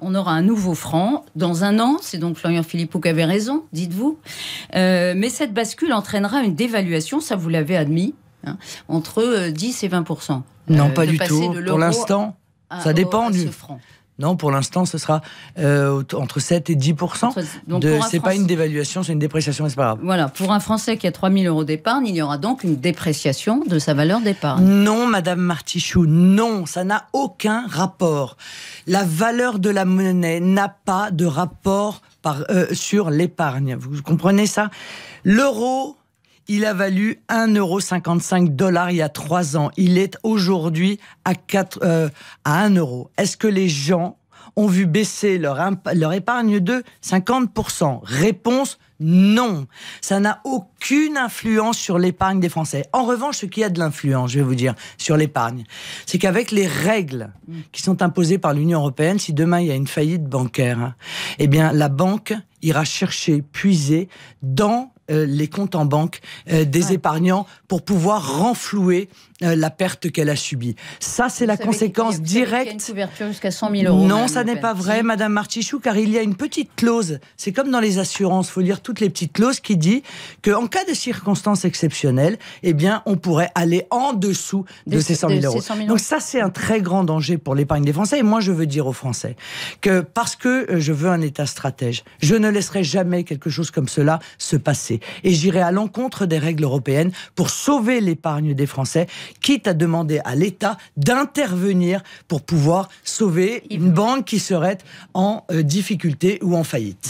on aura un nouveau franc dans un an. C'est donc Florian Philippot qui avait raison, dites-vous. Euh, mais cette bascule entraînera une dévaluation, ça vous l'avez admis, hein, entre 10 euh, et 20 Non, euh, pas du tout. Pour l'instant, ça dépend du. franc. Non, pour l'instant, ce sera euh, entre 7 et 10 Ce C'est pas une dévaluation, c'est une dépréciation, mais c'est pas grave. Voilà, pour un Français qui a 3 000 euros d'épargne, il y aura donc une dépréciation de sa valeur d'épargne. Non, Madame Martichoux, non, ça n'a aucun rapport. La valeur de la monnaie n'a pas de rapport euh, sur l'épargne. Vous comprenez ça L'euro il a valu 1,55 dollars il y a trois ans. Il est aujourd'hui à, 4, euh, à 1 euro. Est-ce que les gens ont vu baisser leur, leur épargne de 50% Réponse non. Ça n'a aucune influence sur l'épargne des Français. En revanche, ce qui a de l'influence, je vais vous dire, sur l'épargne, c'est qu'avec les règles mm. qui sont imposées par l'Union européenne, si demain il y a une faillite bancaire, hein, eh bien la banque ira chercher, puiser dans euh, les comptes en banque euh, des épargnants pour pouvoir renflouer euh, la perte qu'elle a subie. Ça, c'est la conséquence directe. une couverture jusqu'à 100 000 euros. Non, ça n'est pas vrai, Madame Martichoux, car il y a une petite clause. C'est comme dans les assurances, faut lire toutes les petites clauses qui dit que, en cas de circonstances exceptionnelles, eh bien, on pourrait aller en dessous de, ces 100 000 euros. Donc ça, c'est un très grand danger pour l'épargne des Français. Et moi, je veux dire aux Français que parce que je veux un État stratège, je ne laisserai jamais quelque chose comme cela se passer. Et j'irai à l'encontre des règles européennes pour sauver l'épargne des Français, quitte à demander à l'État d'intervenir pour pouvoir sauver une banque qui serait en euh, difficulté ou en faillite.